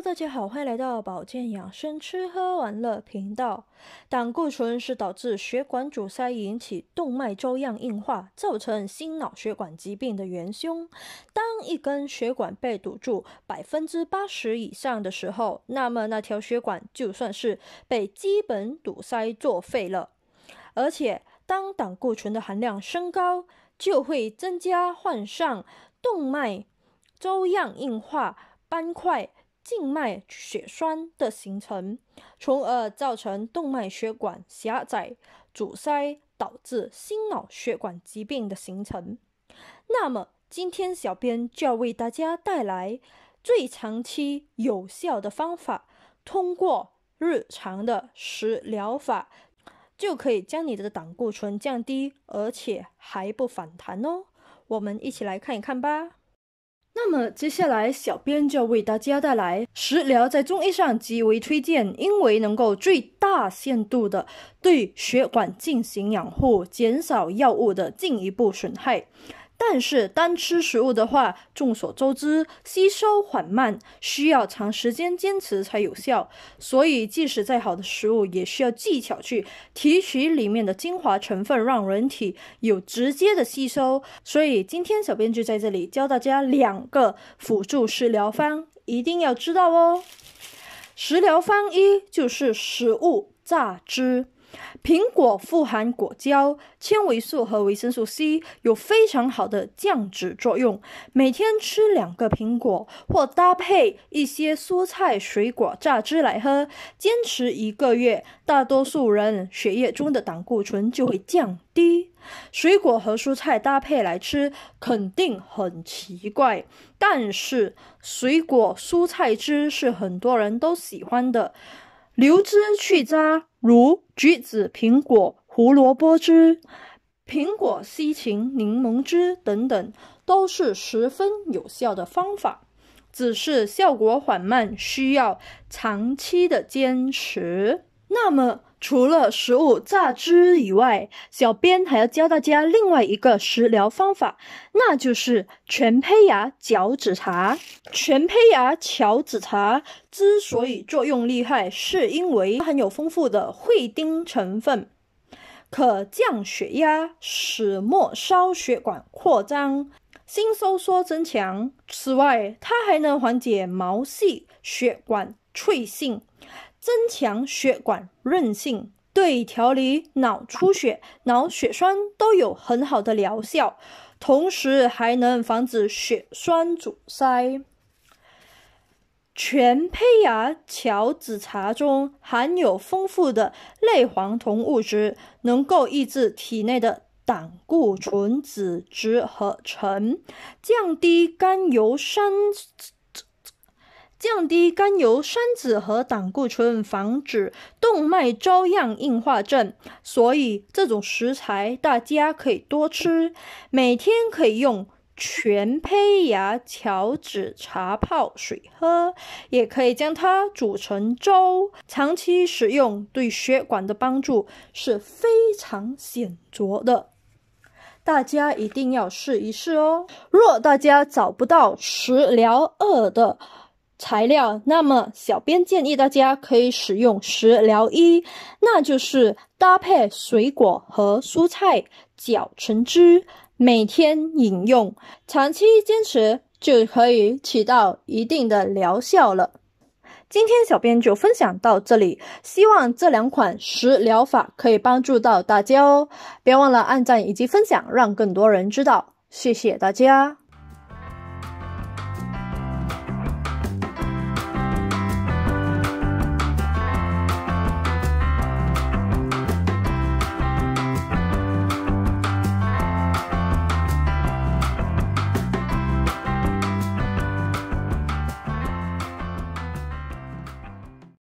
大家好，欢迎来到保健养生、吃喝玩乐频道。胆固醇是导致血管阻塞、引起动脉粥样硬化、造成心脑血管疾病的元凶。当一根血管被堵住百分之八十以上的时候，那么那条血管就算是被基本堵塞作废了。而且，当胆固醇的含量升高，就会增加患上动脉粥样硬化斑块。静脉血栓的形成，从而造成动脉血管狭窄、阻塞，导致心脑血管疾病的形成。那么，今天小编就要为大家带来最长期有效的方法，通过日常的食疗法，就可以将你的胆固醇降低，而且还不反弹哦。我们一起来看一看吧。那么接下来，小编就要为大家带来食疗在中医上极为推荐，因为能够最大限度的对血管进行养护，减少药物的进一步损害。但是，单吃食物的话，众所周知，吸收缓慢，需要长时间坚持才有效。所以，即使再好的食物，也需要技巧去提取里面的精华成分，让人体有直接的吸收。所以，今天小编就在这里教大家两个辅助食疗方，一定要知道哦。食疗方一就是食物榨汁。苹果富含果胶、纤维素和维生素 C，有非常好的降脂作用。每天吃两个苹果，或搭配一些蔬菜、水果榨汁来喝，坚持一个月，大多数人血液中的胆固醇就会降低。水果和蔬菜搭配来吃，肯定很奇怪，但是水果蔬菜汁是很多人都喜欢的。留汁去渣，如橘子、苹果、胡萝卜汁、苹果西芹柠檬汁等等，都是十分有效的方法，只是效果缓慢，需要长期的坚持。那么，除了食物榨汁以外，小编还要教大家另外一个食疗方法，那就是全胚芽绞子茶。全胚芽绞子茶之所以作用厉害，是因为含有丰富的会丁成分，可降血压，使末梢血管扩张，新收缩增强。此外，它还能缓解毛细血管脆性。增强血管韧性，对调理脑出血、脑血栓都有很好的疗效，同时还能防止血栓阻塞。全胚芽乔子茶中含有丰富的类黄酮物质，能够抑制体内的胆固醇脂质合成，降低甘油三。降低甘油三酯和胆固醇，防止动脉粥样硬化症。所以这种食材大家可以多吃，每天可以用全胚芽巧子茶泡水喝，也可以将它煮成粥。长期使用对血管的帮助是非常显著的，大家一定要试一试哦。若大家找不到食疗二的，材料，那么小编建议大家可以使用食疗一，那就是搭配水果和蔬菜搅成汁，每天饮用，长期坚持就可以起到一定的疗效了。今天小编就分享到这里，希望这两款食疗法可以帮助到大家哦！别忘了按赞以及分享，让更多人知道。谢谢大家！